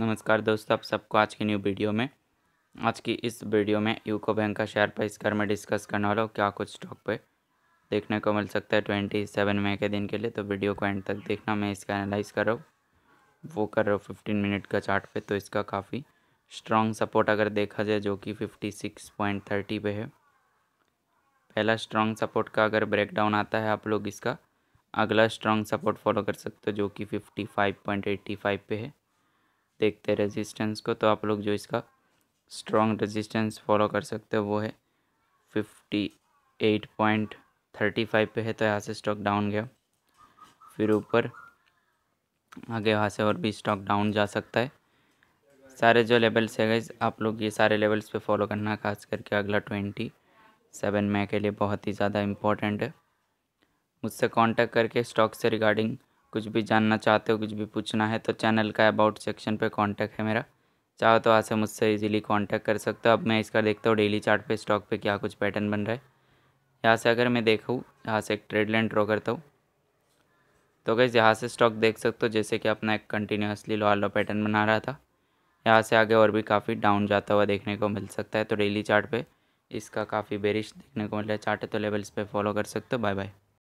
नमस्कार दोस्तों आप सबको आज की न्यू वीडियो में आज की इस वीडियो में यूको बैंक का शेयर प्राइस कर मैं डिस्कस करने वाला हूँ क्या कुछ स्टॉक पे देखने को मिल सकता है ट्वेंटी सेवन मई के दिन के लिए तो वीडियो को एंड तक देखना मैं इसका एनालाइज कर रहा हूँ वो कर रहा हूँ फिफ्टीन मिनट का चार्ट पे तो इसका काफ़ी स्ट्रॉन्ग सपोर्ट अगर देखा जाए जो कि फिफ्टी सिक्स पॉइंट थर्टी पे है पहला स्ट्रॉन्ग सपोर्ट का अगर ब्रेकडाउन आता है आप लोग इसका अगला स्ट्रॉन्ग सपोर्ट फॉलो कर सकते हो जो कि fifty five point eighty five पे है देखते हैं रेजिस्टेंस को तो आप लोग जो इसका स्ट्रॉन्ग रेजिस्टेंस फॉलो कर सकते हो वो है fifty eight point thirty five पे है तो यहाँ से स्टॉक डाउन गया फिर ऊपर आगे वहाँ से और भी स्टॉक डाउन जा सकता है सारे जो लेवल्स है गई आप लोग ये सारे लेवल्स पे फॉलो करना खास करके अगला ट्वेंटी सेवन मे के लिए बहुत ही ज़्यादा इम्पोर्टेंट है मुझसे कांटेक्ट करके स्टॉक से रिगार्डिंग कुछ भी जानना चाहते हो कुछ भी पूछना है तो चैनल का अबाउट सेक्शन पे कांटेक्ट है मेरा चाहो तो आज से मुझसे इजीली कांटेक्ट कर सकते हो अब मैं इसका देखता हूँ डेली चार्ट पे स्टॉक पे क्या कुछ पैटर्न बन रहा है यहाँ से अगर मैं देखूँ यहाँ से एक ट्रेड लाइन ड्रॉ करता हूँ तो अगर यहाँ से स्टॉक देख सकते हो जैसे कि अपना एक कंटिन्यूसली लो लो पैटर्न बना रहा था यहाँ से आगे और भी काफ़ी डाउन जाता हुआ देखने को मिल सकता है तो डेली चार्ट इसका काफ़ी बेरिश देखने को मिल रहा है चार्ट तो लेवल्स पे फॉलो कर सकते हो बाय बाय